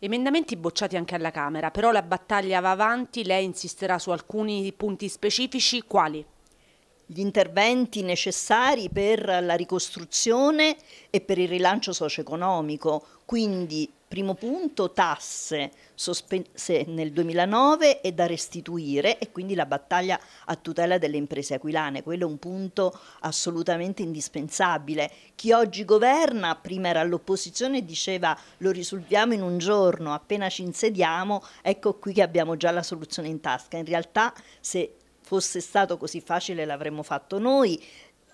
Emendamenti bocciati anche alla Camera, però la battaglia va avanti, lei insisterà su alcuni punti specifici, quali? gli interventi necessari per la ricostruzione e per il rilancio socio-economico. Quindi, primo punto, tasse sospese nel 2009 e da restituire e quindi la battaglia a tutela delle imprese aquilane. Quello è un punto assolutamente indispensabile. Chi oggi governa, prima era all'opposizione, diceva lo risolviamo in un giorno, appena ci insediamo, ecco qui che abbiamo già la soluzione in tasca. In realtà se fosse stato così facile l'avremmo fatto noi,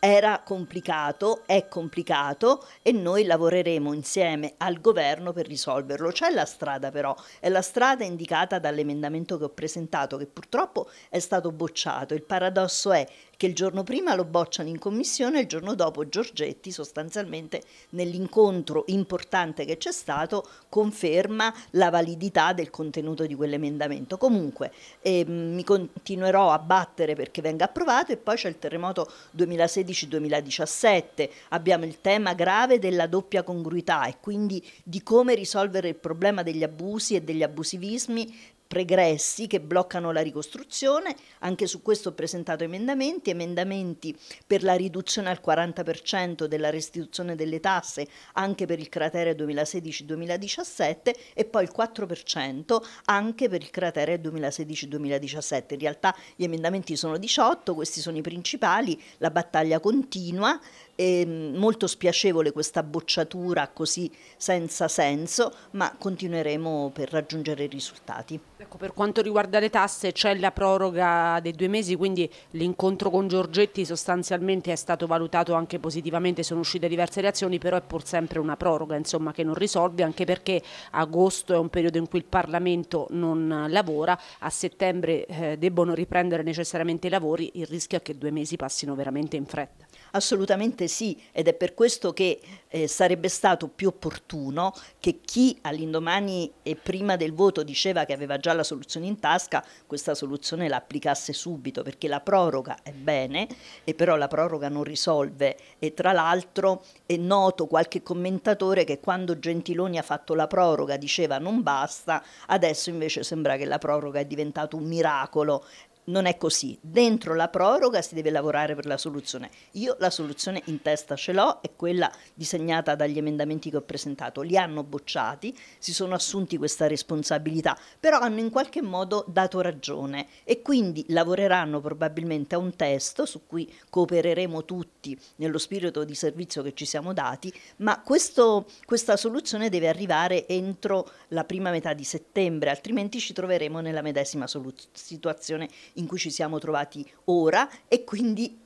era complicato, è complicato e noi lavoreremo insieme al governo per risolverlo. C'è la strada però, è la strada indicata dall'emendamento che ho presentato che purtroppo è stato bocciato. Il paradosso è che il giorno prima lo bocciano in commissione e il giorno dopo Giorgetti sostanzialmente nell'incontro importante che c'è stato conferma la validità del contenuto di quell'emendamento. Comunque eh, mi continuerò a battere perché venga approvato e poi c'è il terremoto 2016 2017, abbiamo il tema grave della doppia congruità e quindi di come risolvere il problema degli abusi e degli abusivismi pregressi che bloccano la ricostruzione, anche su questo ho presentato emendamenti, emendamenti per la riduzione al 40% della restituzione delle tasse anche per il cratere 2016-2017 e poi il 4% anche per il cratere 2016-2017. In realtà gli emendamenti sono 18, questi sono i principali, la battaglia continua, è molto spiacevole questa bocciatura così senza senso, ma continueremo per raggiungere i risultati. Ecco, per quanto riguarda le tasse c'è la proroga dei due mesi, quindi l'incontro con Giorgetti sostanzialmente è stato valutato anche positivamente, sono uscite diverse reazioni, però è pur sempre una proroga insomma, che non risolve, anche perché agosto è un periodo in cui il Parlamento non lavora, a settembre eh, debbono riprendere necessariamente i lavori, il rischio è che due mesi passino veramente in fretta. Assolutamente sì, ed è per questo che eh, sarebbe stato più opportuno che chi all'indomani e prima del voto diceva che aveva già la soluzione in tasca, questa soluzione la applicasse subito perché la proroga è bene e però la proroga non risolve e tra l'altro è noto qualche commentatore che quando Gentiloni ha fatto la proroga diceva non basta, adesso invece sembra che la proroga è diventata un miracolo non è così. Dentro la proroga si deve lavorare per la soluzione. Io la soluzione in testa ce l'ho, è quella disegnata dagli emendamenti che ho presentato. Li hanno bocciati, si sono assunti questa responsabilità, però hanno in qualche modo dato ragione e quindi lavoreranno probabilmente a un testo su cui coopereremo tutti nello spirito di servizio che ci siamo dati, ma questo, questa soluzione deve arrivare entro la prima metà di settembre, altrimenti ci troveremo nella medesima solu- situazione in cui ci siamo trovati ora e quindi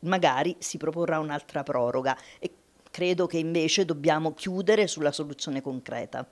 magari si proporrà un'altra proroga. E credo che invece dobbiamo chiudere sulla soluzione concreta.